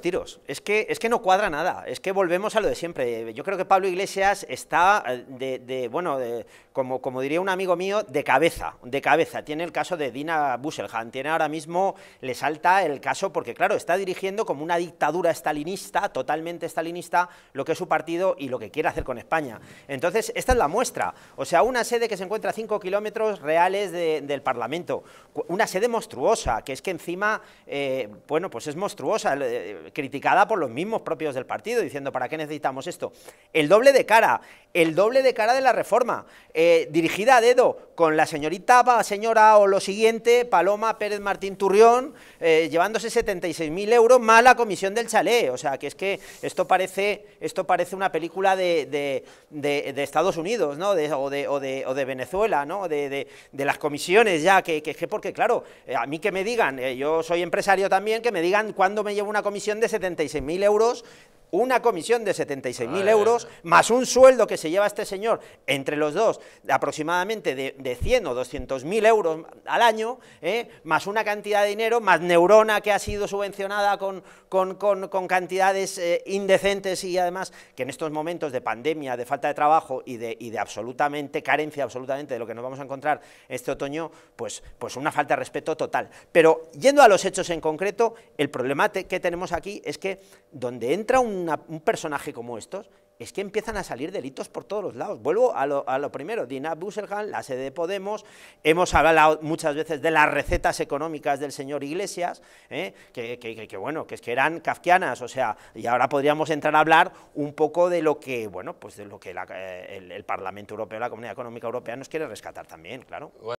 tiros. Es que, es que no cuadra nada. Es que volvemos a lo de siempre. Yo creo que Pablo Iglesias está eh, de, bueno, de, como, como diría un amigo mío, de cabeza. De cabeza. Tiene el caso de Dina Busselhan. Tiene ahora mismo, le salta el caso, porque claro, está dirigiendo como una dictadura estalinista, totalmente estalinista, lo que es su partido y lo que quiere hacer con España. Entonces, esta es la muestra. O sea, una sede que se encuentra a 5 kilómetros reales del Parlamento. Una sede monstruosa, que es que encima, eh, bueno, pues es monstruosa. Eh, criticada por los mismos propios del partido, diciendo, ¿para qué necesitamos esto? El doble de cara, el doble de cara de la reforma, eh, dirigida a dedo con la señorita, señora o lo siguiente, Paloma Pérez Martín Turrión, eh, llevándose 76.000 euros más la comisión del chalé. O sea, que es que esto parece, esto parece una película de, de, Estados Unidos, ¿no? o, de, o de, o de Venezuela, ¿no? De, las comisiones ya, que, que, porque, claro, eh, a mí que me digan, eh, yo soy empresario también, que me digan cuándo me llevo una comisión de 76.000 euros una comisión de 76.000 euros, más un sueldo que se lleva este señor, entre los dos, aproximadamente de, de 100 o 200.000 euros al año, ¿eh? más una cantidad de dinero, más neurona que ha sido subvencionada con, con, cantidades eh, indecentes y además que en estos momentos de pandemia, de falta de trabajo y de, y de absolutamente carencia, absolutamente de lo que nos vamos a encontrar este otoño, pues, pues una falta de respeto total. Pero yendo a los hechos en concreto, el problema que tenemos aquí es que donde entra un un personaje como estos, es que empiezan a salir delitos por todos los lados. Vuelvo a lo, primero, Dina Busselhan, la sede de Podemos, hemos hablado muchas veces de las recetas económicas del señor Iglesias, ¿eh? que, bueno, que es que eran kafkianas, o sea, y ahora podríamos entrar a hablar un poco de lo que, bueno, pues de lo que eh, el, el, Parlamento Europeo, la Comunidad Económica Europea nos quiere rescatar también, claro.